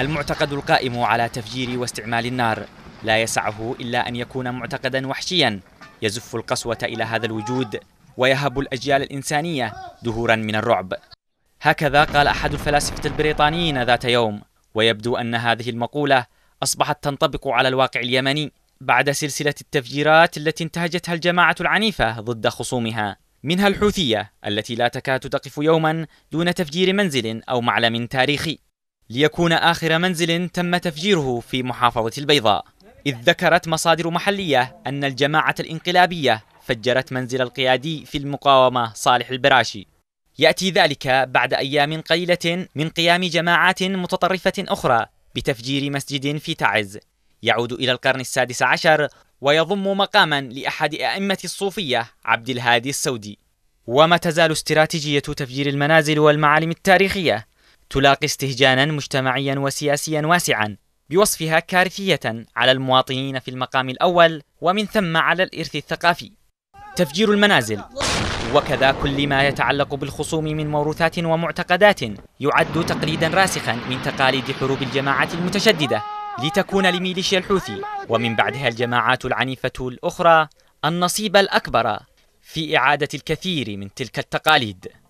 المعتقد القائم على تفجير واستعمال النار لا يسعه إلا أن يكون معتقدا وحشيا يزف القسوة إلى هذا الوجود ويهب الأجيال الإنسانية دهورا من الرعب هكذا قال أحد الفلاسفة البريطانيين ذات يوم ويبدو أن هذه المقولة أصبحت تنطبق على الواقع اليمني بعد سلسلة التفجيرات التي انتهجتها الجماعة العنيفة ضد خصومها منها الحوثية التي لا تكاد تقف يوما دون تفجير منزل أو معلم تاريخي ليكون آخر منزل تم تفجيره في محافظة البيضاء إذ ذكرت مصادر محلية أن الجماعة الإنقلابية فجرت منزل القيادي في المقاومة صالح البراشي يأتي ذلك بعد أيام قليلة من قيام جماعات متطرفة أخرى بتفجير مسجد في تعز يعود إلى القرن السادس عشر ويضم مقاما لأحد أئمة الصوفية عبد الهادي السودي وما تزال استراتيجية تفجير المنازل والمعالم التاريخية تلاقي استهجانا مجتمعيا وسياسيا واسعا بوصفها كارثية على المواطنين في المقام الأول ومن ثم على الإرث الثقافي تفجير المنازل وكذا كل ما يتعلق بالخصوم من موروثات ومعتقدات يعد تقليدا راسخا من تقاليد حروب الجماعات المتشددة لتكون لميليشيا الحوثي ومن بعدها الجماعات العنيفة الأخرى النصيب الأكبر في إعادة الكثير من تلك التقاليد